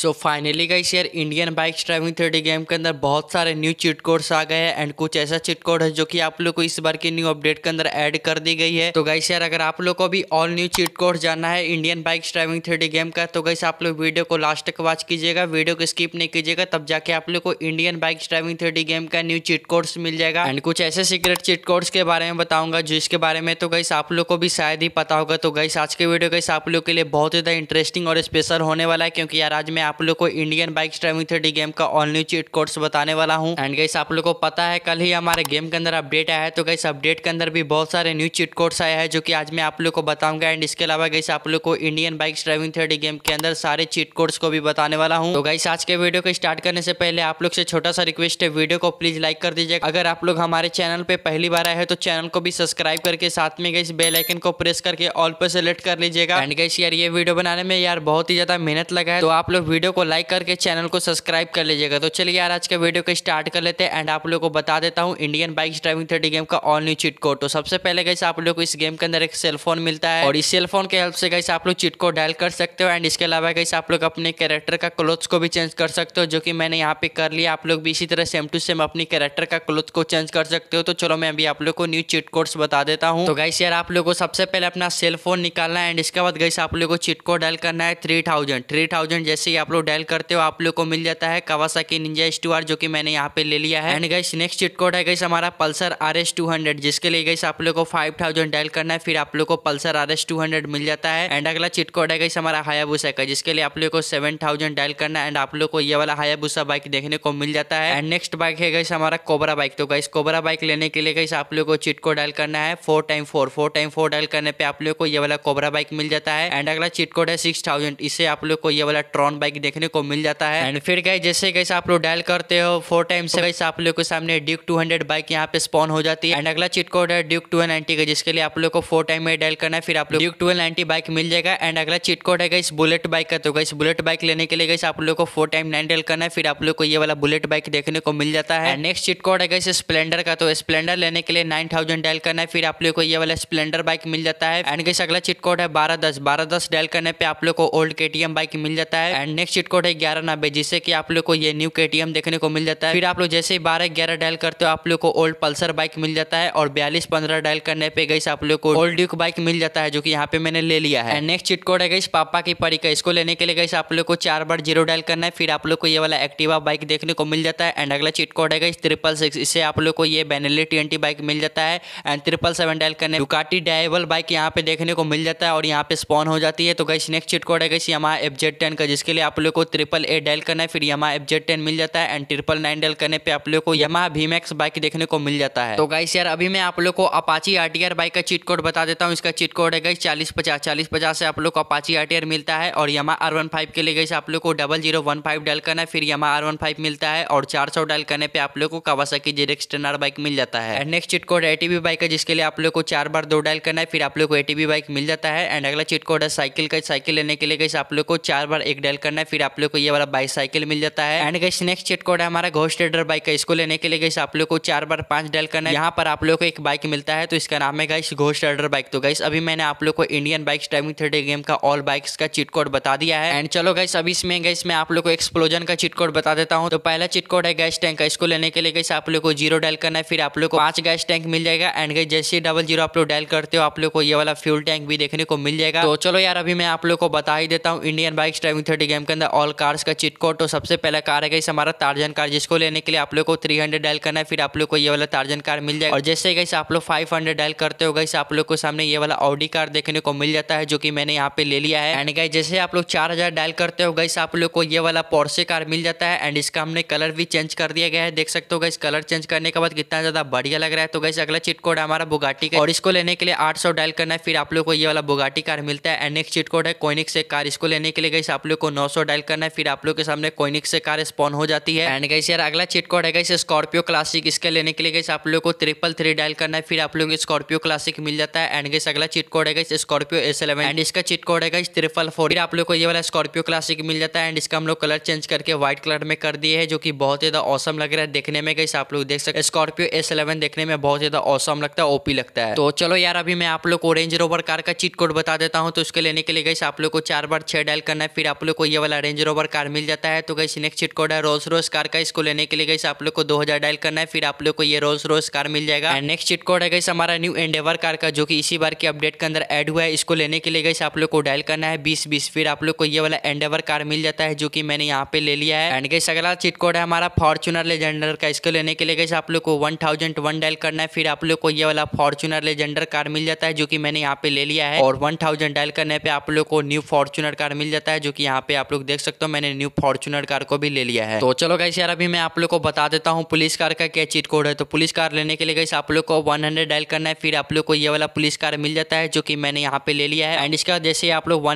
सो finally इस यार Indian bikes driving three game के अंदर बहुत सारे न्यू चिट कोड्स आ गए हैं एंड कुछ ऐसा चिट कोड है जो कि आप लोग को इस बार के न्यू अपडेट के अंदर ऐड कर दी गई है तो गाइस यार अगर आप लोग को भी ऑल न्यू चिट कोड जानना है Indian bikes driving three game का तो गाइस आप लोग वीडियो को लास्ट तक वॉच कीजिएगा वीडियो को स्किप नहीं कीजिएगा तब जाके आप लोग को Indian bikes driving three game का न्यू चिट कोड्स मिल जाएगा एंड कुछ ऐसे सीक्रेट चिट कोड्स के बारे में बताऊंगा जो इसके बारे में तो गाइस आप लोग को भी शायद ही पता होगा तो गाइस आज के वीडियो गाइस आप लोग के लिए बहुत ज्यादा इंटरेस्टिंग और स्पेशल होने वाला है क्योंकि यार आज मैं आप लोग को Indian bike driving three game का ऑल न्यू चीट कोड्स बताने वाला हूँ एंड गैस आप लोग को पता है कल ही हमारे गेम के अंदर अपडेट आया है तो गैस अपडेट के अंदर भी बहुत सारे न्यू चीट कोड्स आया है जो की आज मैं आप लोग को बताऊंगा एंड इसके अलावा गैस आप लोग को Indian bike driving three game के अंदर सारे चीट कोड्स को भी बताने वाला हूँ तो गैस आज के वीडियो को स्टार्ट करने से पहले आप लोग से छोटा सा रिक्वेस्ट है वीडियो को प्लीज लाइक कर दीजिएगा अगर आप लोग हमारे चैनल पे पहली बार आए हैं तो चैनल को भी सब्सक्राइब करके साथ में गई बेल आइकन को प्रेस करके ऑल पर सेलेक्ट कर लीजिएगा एंड गैस यार ये वीडियो बनाने में यार बहुत ही ज्यादा मेहनत लगा है तो आप लोग वीडियो को लाइक करके चैनल को सब्सक्राइब कर लीजिएगा तो चलिए यार आज के वीडियो को स्टार्ट कर लेते हैं एंड आप लोगों को बता देता हूँ Indian bike driving thirty game का ऑल न्यू चिट कोड तो सबसे पहले कैसे आप लोग को इस गेम के अंदर एक सेलफोन मिलता है और इस सेलफोन के हेल्प से कैसे आप लोग चिट कोड डायल कर सकते हो एंड इसके अलावा कैसे आप लोग अपने कैरेक्टर का क्लोथ्स को भी चेंज कर सकते हो जो कि मैंने यहाँ पे कर लिया आप लोग भी इसी तरह सेम टू सेम अपनी कैरेक्टर का क्लोथ को चेंज कर सकते हो तो चलो मैं अभी आप लोग को न्यू चिट कोड्स बता देता हूँ तो गाइस यार आप लोग को सबसे पहले अपना सेलफोन निकालना है एंड इसके बाद गैस आप लोग को चिट कोड डायल करना है थ्री थाउजेंड थ्री थाउजेंड जैसे ही आप आप लोग डायल करते हो आप लोग को मिल जाता है कवासा की निंजा एस जो कि मैंने यहाँ पे ले लिया है and guys next cheat code है गैस हमारा Pulsar R S two hundred जिसके लिए गैस आप लोग को फाइव थाउजेंड डायल करना है फिर आप लोग को Pulsar R S two hundred मिल जाता है एंड अगला चिट कोड है गैस हमारा हायाबूसा का जिसके लिए आप लोग को सेवन थाउजेंड डायल करना है एंड आप लोग को ये वाला हायाबूसा बाइक देखने को मिल जाता है एंड नेक्स्ट बाइक है गैस हमारा कोबरा बाइक तो गैस कोबरा बाइक लेने के लिए गैस आप लोग को चिट कोड डायल करना है four time four four time four dial करने पे आप लोग को ये वाला कोबरा बाइक मिल जाता है एंड अगला चिट कोड है सिक्स थाउजेंड इससे आप लोग को ये वाला ट्रॉन बाइक देखने को मिल जाता है एंड फिर गई जैसे कैसे आप लोग डायल करते हो फोर टाइम से कैसे आप लोग के सामने ड्यूक टू बाइक यहाँ पे स्पॉन हो जाती है एंड अगला चीट कोड है ड्यूक टू का जिसके लिए आप लोग को फोर टाइम में डायल करना है फिर आप लोग ड्यूक टू बाइक मिल जाएगा एंड अगला चीट कोड है इस बुलेट बाइक का तो इस बुलेट बाइक लेने के लिए गई आप लोग को फोर टाइम नाइन डायल करना है फिर आप लोग को ये वाला बुलेट बाइक देखने को मिल जाता है नेक्स्ट चीट कोड है गई स्प्लेंडर का तो स्प्लेंडर लेने के लिए नाइन थाउजेंड डायल करना है फिर आप लोग को ये वाला स्प्लेंडर बाइक मिल जाता है एंड गई अगला चिट कोड है बारह दस बारह दस डायल करने पे आप लोग को ओल्ड केटीएम बाइक मिल जाता है and next next cheat code है ग्यारह नब्बे जिससे कि आप लोग को ये न्यू के देखने को मिल जाता है फिर आप लोग जैसे ही बारह ग्यारह डायल करते हो आप लोग को ओल्ड पल्सर बाइक मिल जाता है और बयालीस पंद्रह डायल करने पे गई आप लोग को ओल्ड ड्यूक बाइक मिल जाता है जो की यहाँ पे मैंने ले लिया है नेक्स्ट चीट कोड है गई पापा की परी का इसको लेने के लिए गई आप लोग को चार बार जीरो डायल करना है फिर आप लोग को ये वाला एक्टिवा बाइक देखने को मिल जाता है एंड अगला चीट कोड है गई ट्रिपल सिक्स इससे आप लोग को ये बेनेली ट्वेंटी बाइक मिल जाता है एंड ट्रिपल सेवन डायल करने डुकाटी डायबल बाइक यहाँ पे देखने को मिल जाता है और यहाँ पे स्पॉन हो जाती है तो गई नेक्स्ट चिट कोड है गई हमारा एफ जेड टेन का जिसके लिए आप लोग को ट्रिपल ए डायल करना है फिर यमा एफ जेड टेन मिल जाता है एंड ट्रिपल नाइन डायल करने पे आप लोग को यमा भीमैक्स बाइक देखने को मिल जाता है तो गाइस यार अभी मैं आप लोग को अपाची आर बाइक का चीट कोड बता देता हूँ इसका चीट कोड है गई चालीस पचास चालीस पचास से आप लोग को अपाची आर मिलता है और यमा आर वन फाइव के लिए गई आप लोग को double zero one five dial करना है फिर यमा आर वन फाइव मिलता है और चार सौ डायल करने पे आप लोग को कावासाकी जेरेक्स टेन बाइक मिल जाता है and next cheat code a bike है जिसके लिए आप लोग को चार बार दो डायल करना है फिर आप लोग को ए बाइक मिल जाता है एंड अगला चिट कोड है साइकिल का साइकिल लेने के लिए गई आप लोग को चार बार एक डायल करना है करना है फिर आप लोग को ये वाला बाईसाइकिल मिल जाता है and guys next cheat code है हमारा घोस्ट रेडर बाइक का इसको लेने के लिए गैस आप लोग को चार बार पांच डायल करना है यहाँ पर आप लोग को एक बाइक मिलता है तो इसका नाम है गैस घोस्ट रेडर बाइक तो गैस अभी मैंने आप लोग को Indian bike timing thirty game का ऑल बाइक्स का चिट कोड बता दिया है एंड चलो गैस अभी इसमें गैस मैं आप लोग को एक्सप्लोजन का चिट कोड बता देता हूँ तो पहला चिट कोड है गैस टैंक का इसको लेने के लिए गैस आप लोग को जीरो डायल करना है फिर आप लोग को पांच गैस टैंक मिल जाएगा एंड गैस जैसे डबल जीरो आप लोग डायल करते हो आप लोग को ये वाला फ्यूल टैंक भी देखने को मिल जाएगा तो चलो यार अभी मैं आप लोग को बता ही देता हूँ Indian bike driving thirty game के अंदर ऑल कार्स का चिट कोड तो सबसे पहला कार है गई हमारा तार्जन कार जिसको लेने के लिए आप लोग को थ्री हंड्रेड डायल करना है फिर आप लोग को ये वाला तार्जन कार मिल जाएगा और जैसे गई आप लोग फाइव हंड्रेड डायल करते हो गई आप लोग को सामने ये वाला ऑडी कार देखने को मिल जाता है जो की मैंने यहाँ पे ले लिया है एंड गई जैसे आप लोग चार डायल करते हो गई आप लोग को ये वाला पोर्से कार मिल जाता है एंड इसका हमने कलर भी चेंज कर दिया गया है देख सकते हो गई कलर चेंज करने के बाद कितना ज़्यादा बढ़िया लग रहा है तो गई अगला चिट कोड हमारा बुगाटी का और इसको लेने के लिए आठ डायल करना है फिर आप लोग को ये वाला बुगाटी कार मिलता है एंड नेक्स्ट चिट कोड है कोइनिक से कार इसको लेने के लिए गई आप लोग को नौ सौ डायल करना है फिर आप लोग के सामने कोइनिक से कार स्पॉन हो जाती है एंड गई यार अगला चीट कोड है गाइस स्कॉर्पियो क्लासिक इसके लेने के लिए गई आप लोग को ट्रिपल थ्री डायल करना है फिर आप लोग स्कॉर्पियो क्लासिक मिल जाता है एंड गई अगला चीट कोड है guys Scorpio S eleven and इसका चीट कोड है गाइस ट्रिपल फोर आप लोग को ये वाला स्कॉर्पियो क्लासिक मिल जाता है एंड इसका हम लोग कलर चेंज करके व्हाइट कलर में कर दिए है जो की बहुत ज्यादा औसम लग रहा है देखने में गई आप लोग देख सकते स्कॉर्पियो एस देखने में बहुत ज्यादा औसम लगता है ओपी लगता है तो चलो यार अभी मैं आप लोग को रेंज रोवर कार का चीट कोड बता देता हूँ तो उसके लेने के लिए गई आप लोग को चार बार छह डायल करना है फिर आप लोग को ये वाला रेंज रोवर कार मिल जाता है तो गई नेक्स्ट कोड है रोल्स रोज कार का इसको लेने के लिए गई आप लोग को दो डायल करना है फिर आप लोग को ये रोल्स रोज कार मिल जाएगा एंड नेक्स्ट चिट कोड है गई हमारा न्यू एंडेवर कार का जो कि इसी बार के अपडेट के अंदर एड हुआ है इसको लेने के लिए गई आप लोग को डायल करना है बीस बीस फिर आप लोग को ये वाला एंडेवर कार मिल जाता है जो की मैंने यहाँ पे ले लिया है एंड गई अगला चिट कोड है हमारा फॉर्चुनर लेजेंडर का इसको लेने के लिए गई आप लोग को वन थाउजेंड वन डायल करना है फिर आप लोग को ये वाला फॉर्चुनर लेजेंडर कार मिल जाता है जो कि मैंने यहाँ पे ले लिया है और वन थाउजेंड डायल करने पे आप लोग को न्यू फॉर्चुनर कार मिल जाता है जो कि यहाँ पे आप लोग लोग देख सकते हो मैंने न्यू फॉर्चुनर कार को भी ले लिया है तो चलो गाइस यार अभी मैं आप लोग को बता देता हूँ पुलिस कार का क्या चीट कोड है तो पुलिस कार लेने के लिए गाइस आप लोग को वन डायल करना है फिर आप लोग को ये वाला पुलिस कार मिल जाता है जो की मैंने यहाँ पे ले लिया है एंड इसका जैसे आप लोग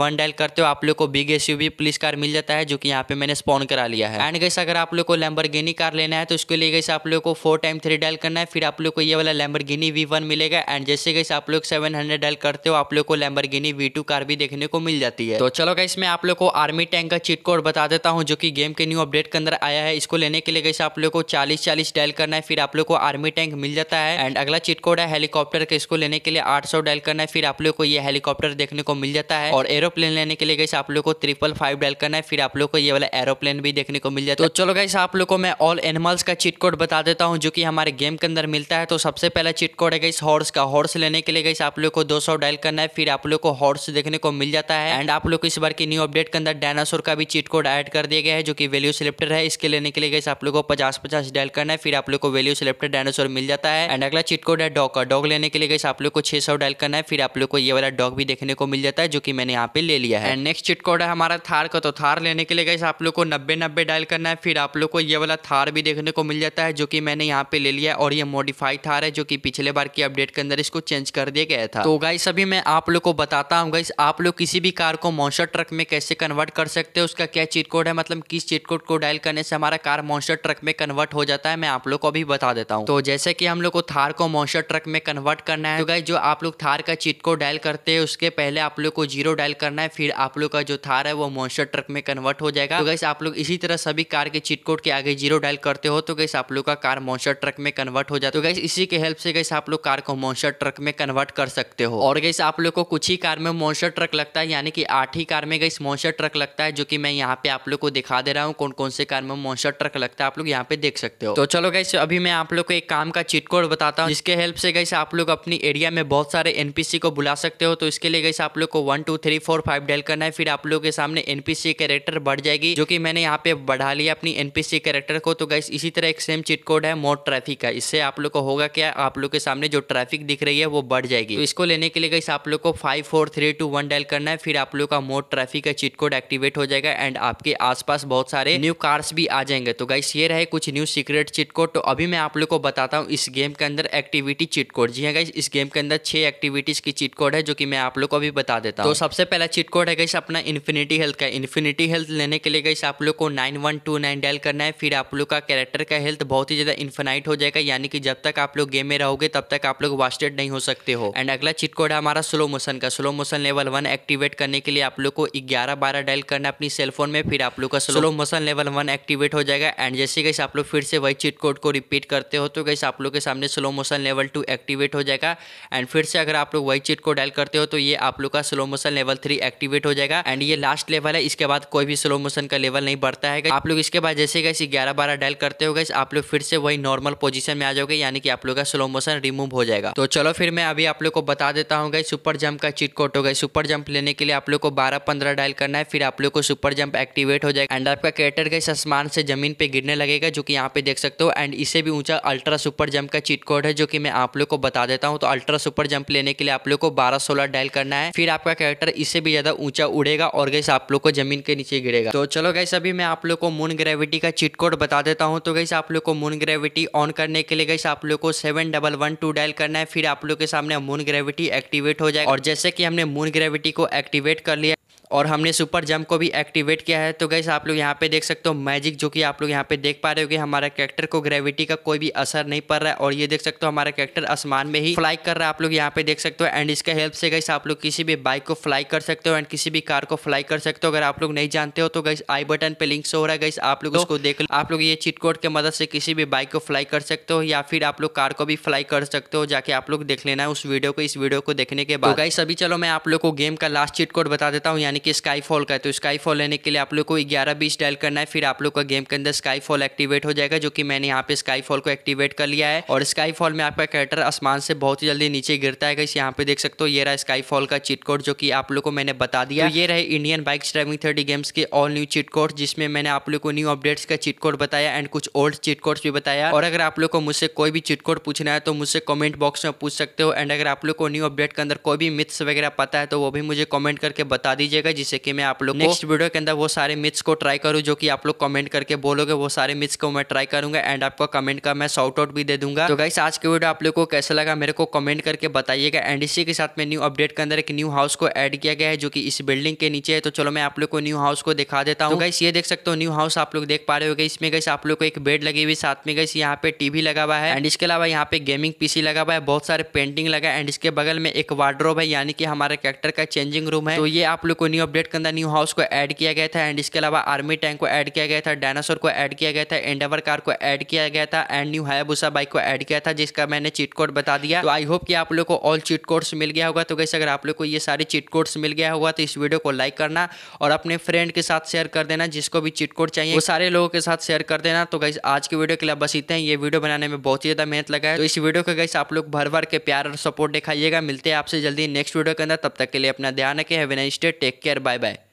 वन डायल करते हो आप लोग को बिग एस पुलिस कार मिल जाता है जो की यहाँ पे मैंने स्पॉन करा लिया है एंड गैस अगर आप लोग को लैम्बर कार लेना है तो उसके लिए गैस आप लोग को फोर टाइम थ्री डायल करना है फिर आप लोग को ये वाला लैम्बर गिनी मिलेगा एंड जैसे गैस आप लोग सेवन हंड्रेड डायल करते हो आप लोग को लैम्बर गिनी कार भी देखने को मिल जाती है तो चलो गैस मैं आप लोग को आर्मी आर्मी टैंक का चीट कोड बता देता हूँ जो कि गेम के न्यू अपडेट के अंदर आया है इसको लेने के लिए कैसे आप लोग को चालीस चालीस डायल करना है फिर आप लोग को आर्मी टैंक मिल जाता है एंड अगला चीट कोड है हेलीकॉप्टर का इसको लेने के लिए आठ सौ डायल करना है फिर आप लोग को ये हेलीकॉप्टर देखने को मिल जाता है और एरोप्लेन लेने के लिए कैसे आप लोग को ट्रिपल फाइव डायल करना है फिर आप लोग को ये वाला एरोप्लेन भी देखने को मिल जाता है तो चलो कैसे आप लोग को मैं ऑल एनिमल्स का चीट कोड बता देता हूँ जो की हमारे गेम के अंदर मिलता है तो सबसे पहला चीट कोड है गई हॉर्स का हॉर्स लेने के लिए कैसे आप लोग को दो डायल करना है फिर आप लोग को हॉर्स देखने को मिल जाता है एंड आप लोग को इस बार की न्यू अपडेट के अंदर डायनासोर का भी चीट कोड ऐड कर दिया गया है जो कि वैल्यू सिलेक्टर है इसके लेने के लिए गैस आप लोग को पचास पचास डायल करना है फिर आप लोग को वैल्यू सिलेक्टर डायनासोर मिल जाता है एंड अगला चीट कोड है डॉग का डॉग लेने के लिए गैस आप लोग को छह सौ डायल करना है फिर आप लोग को ये वाला डॉग भी देखने को मिल जाता है जो कि मैंने यहाँ पे ले लिया है एंड नेक्स्ट चीट कोड है हमारा थार का तो थार लेने के लिए गैस आप लोग को नब्बे नब्बे डायल करना है फिर आप लोग को ये वाला थार भी देखने को मिल जाता है जो की मैंने यहाँ पे ले लिया और ये मॉडिफाइड थार है जो कि पिछले बार की अपडेट के अंदर इसको चेंज कर दिया गया था तो गाइस अभी मैं आप लोग को बताता हूँ गाइस आप लोग किसी भी कार को मोशर ट्रक में कैसे कन्वर्ट कन्वर्ट कर सकते हो उसका क्या चीट कोड है मतलब किस चीट कोड को डायल करने से हमारा कार मॉन्स्टर ट्रक में कन्वर्ट हो जाता है मैं आप लोग को अभी बता देता हूँ तो जैसे कि हम लोग को थार को मॉन्स्टर ट्रक में कन्वर्ट करना है तो जो आप लोग थार का चीट कोड डायल करते हैं उसके पहले आप लोग को जीरो डायल करना है फिर आप लोग का जो थार है वो मॉन्स्टर ट्रक में कन्वर्ट हो जाएगा तो गाइस आप लोग इसी तरह सभी कार के चीट कोड के आगे जीरो डायल करते हो तो गाइस आप लोग का कार मॉन्स्टर ट्रक में कन्वर्ट हो जाता है तो गाइस इसी के हेल्प से गाइस आप लोग कार को मॉन्स्टर ट्रक में कन्वर्ट कर सकते हो और गाइस आप लोग को कुछ ही कार में मॉन्स्टर ट्रक लगता है यानी कि आठ ही कार में गाइस मॉन्स्टर ट्रक ट्रक लगता है जो कि मैं यहाँ पे आप लोग को दिखा दे रहा हूँ कौन कौन से कार में मॉन्स्टर ट्रक लगता है आप लोग यहाँ पे देख सकते हो तो चलो गई अभी मैं आप लोग को एक काम का चिट कोड बताता हूँ जिसके हेल्प से गई आप लोग अपनी एरिया में बहुत सारे एनपीसी को बुला सकते हो तो इसके लिए गई आप लोग को one two three four five dial करना है फिर आप लोग के सामने एनपीसी कैरेक्टर बढ़ जाएगी जो की मैंने यहाँ पे बढ़ा लिया अपनी एनपीसी कैरेक्टर को तो गई इसी तरह एक सेम चिट कोड है मोड ट्रैफिक का इससे आप लोग को होगा क्या आप लोग के सामने जो ट्रैफिक दिख रही है वो बढ़ जाएगी तो इसको लेने के लिए गई आप लोग को five four three two one dial करना है फिर आप लोग का मोड ट्रैफिक का चिट कोड एक्टिवेट हो जाएगा एंड आपके आसपास बहुत सारे न्यू कार्स भी आ जाएंगे तो गाइस ये रहे कुछ न्यू सीक्रेट चिट कोड तो अभी मैं आप लोग को बताता हूँ इस गेम के अंदर एक्टिविटी चिट कोड जी हाँ गाइस इस गेम के अंदर छह एक्टिविटीज की चिट कोड है जो की मैं आप लोग को अभी बता देता हूँ तो सबसे पहला चिट कोड है गाइस अपना इन्फिनिटी हेल्थ का इन्फिनिटी हेल्थ लेने के लिए गाइस आप लोग को nine one two nine dial करना है फिर आप लोग का कैरेक्टर का हेल्थ बहुत ही ज्यादा इन्फिनाइट हो जाएगा यानी कि जब तक आप लोग गेम में रहोगे तब तक आप लोग वास्टेड नहीं हो सकते हो एंड अगला चिट कोड है हमारा स्लो मोशन का slow motion level one activate करने के लिए आप लोग को ग्यारह बारह डायल करना अपनी सेलफोन में फिर आप लोग का slow motion level one activate हो जाएगा एंड जैसे कैसे आप लोग फिर से वही चीट कोड को रिपीट करते हो तो कैसे आप लोग के सामने slow motion level two activate हो जाएगा एंड फिर से अगर आप लोग वही चीट को डायल करते हो तो ये आप लोग का slow motion level three activate हो जाएगा एंड ये लास्ट लेवल है इसके बाद कोई भी स्लो मोशन का लेवल नहीं बढ़ता है आप लोग इसके बाद जैसे कैसे ग्यारह बारह डायल करते हो गए आप लोग फिर से वही नॉर्मल पोजिशन में आ जाओगे यानी कि आप लोग का स्लो मोशन रिमूव हो जाएगा तो चलो फिर मैं अभी आप लोग को बता देता हूँ सुपर जंप का चीट कोट हो गई सुपर जंप लेने के लिए आप लोग को बारह पंद्रह डायल करना है फिर आप लोग को सुपर जंप एक्टिवेट हो जाएगा एंड आपका कैरेक्टर का इस आसमान से जमीन पे गिरने लगेगा जो कि यहाँ पे देख सकते हो एंड इसे भी ऊंचा अल्ट्रा सुपर जंप का चीट कोड है जो कि मैं आप लोग को बता देता हूँ तो अल्ट्रा सुपर जंप लेने के लिए आप लोग को बारह सोलह डायल करना है फिर आपका कैरेक्टर इससे भी ज्यादा ऊंचा उड़ेगा और गैस आप लोग को जमीन के नीचे गिरेगा तो चलो गैस अभी मैं आप लोग को मून ग्रेविटी का चीट कोड बता देता हूँ तो गैस आप लोग को मून ग्रेविटी ऑन करने के लिए गैस आप लोग को seven double one two dial करना है फिर आप लोग के सामने मून ग्रेविटी एक्टिवेट हो जाए और जैसे कि हमने मून ग्रेविटी को एक्टिवेट कर लिया और हमने सुपर जंप को भी एक्टिवेट किया है तो गैस आप लोग यहाँ पे देख सकते हो मैजिक जो कि आप लोग यहाँ पे देख पा रहे हो कि हमारा कैरेक्टर को ग्रेविटी का कोई भी असर नहीं पड़ रहा है और ये देख सकते हो हमारा कैरेक्टर आसमान में ही फ्लाई कर रहा है आप लोग यहाँ पे देख सकते हो एंड इसके हेल्प से गैस आप लोग किसी भी बाइक को फ्लाई कर सकते हो एंड किसी भी कार को फ्लाई कर सकते हो अगर आप लोग नहीं जानते हो तो गैस आई बटन पे लिंक से हो रहा है गैस आप लोग उसको देख लो आप लोग ये चिटकोट के मदद से किसी भी बाइक को फ्लाई कर सकते हो या फिर आप लोग कार को भी फ्लाई कर सकते हो जाके आप लोग देख लेना है उस वीडियो को इस वीडियो को देखने के बाद गई अभी चलो मैं आप लोग को गेम का लास्ट चिटकोट बता देता हूँ यानी कि स्काईफॉल का है तो स्काईफॉल लेने के लिए आप लोग को ग्यारह बीस डायल करना है फिर आप लोग का गेम के अंदर स्काईफॉल एक्टिवेट हो जाएगा जो कि मैंने यहाँ पे स्काईफॉल को एक्टिवेट कर लिया है और स्काईफॉल में आपका कैरेक्टर आसमान से बहुत ही जल्दी नीचे गिरता है इस यहाँ पे देख सकते हो ये रहा स्काईफॉल का चिट कोड जो कि आप लोग को मैंने बता दिया तो ये रहे Indian bike driving thirty games के ऑल न्यू चिट कोड जिसमें मैंने आप लोग को न्यू अपडेट्स का चिट कोड बताया एंड कुछ ओल्ड चिट कोड भी बताया और अगर आप लोग को मुझसे कोई भी चिट कोड पूछना है तो मुझसे कमेंट बॉक्स में पूछ सकते हो एंड अगर आप लोग को न्यू अपडेट के अंदर कोई भी मिथ्स वगैरह पता है तो वो भी मुझे कमेंट करके बता दीजिएगा जाइएगा जिससे कि मैं आप लोग नेक्स्ट वीडियो के अंदर वो सारे मिथ्स को ट्राई करूँ जो कि आप लोग कमेंट करके बोलोगे वो सारे मिथ्स को मैं ट्राई करूंगा एंड आपका कमेंट का मैं शॉर्ट आउट भी दे दूंगा तो गाइस आज की वीडियो आप लोग को कैसा लगा मेरे को कमेंट करके बताइएगा एंड इसी के साथ में न्यू अपडेट के अंदर एक न्यू हाउस को एड किया गया है जो की इस बिल्डिंग के नीचे है तो चलो मैं आप लोग को न्यू हाउस को दिखा देता हूँ गाइस तो ये देख सकते हो न्यू हाउस आप लोग देख पा रहे हो इसमें गई आप लोग को एक बेड लगी हुई साथ में गई यहाँ पे टीवी लगा हुआ है एंड इसके अलावा यहाँ पे गेमिंग पीसी लगा हुआ है बहुत सारे पेंटिंग लगा एंड इसके बगल में एक वार्ड्रोब है यानी कि हमारे कैरेक्टर का चेंजिंग रूम है तो ये आप लोग को न्यू अपडेट के अंदर न्यू हाउस को ऐड किया गया था एंड इसके अलावा आर्मी टैंक को ऐड किया गया था डायनासोर को ऐड किया गया था एंडेवर कार को ऐड किया गया था एंड न्यू हायाबूसा बाइक को ऐड किया था जिसका मैंने चीट कोड बता दिया तो आई होप कि आप लोग को ऑल चीट कोड्स मिल गया होगा तो कैसे अगर आप लोग को ये सारे चीट कोड्स मिल गया होगा तो इस वीडियो को लाइक करना और अपने फ्रेंड के साथ शेयर कर देना जिसको भी चीट कोड चाहिए वो सारे लोगों के साथ शेयर कर देना तो गाइस आज की वीडियो के लिए बस इतने ये वीडियो बनाने में बहुत ही ज़्यादा मेहनत लगा है तो इस वीडियो का गाइस आप लोग भर भर के प्यार और सपोर्ट दिखाइएगा मिलते हैं आपसे जल्दी नेक्स्ट वीडियो के अंदर तब तक के लिए अपना ध्यान रखें have a nice day take Take care. Bye bye.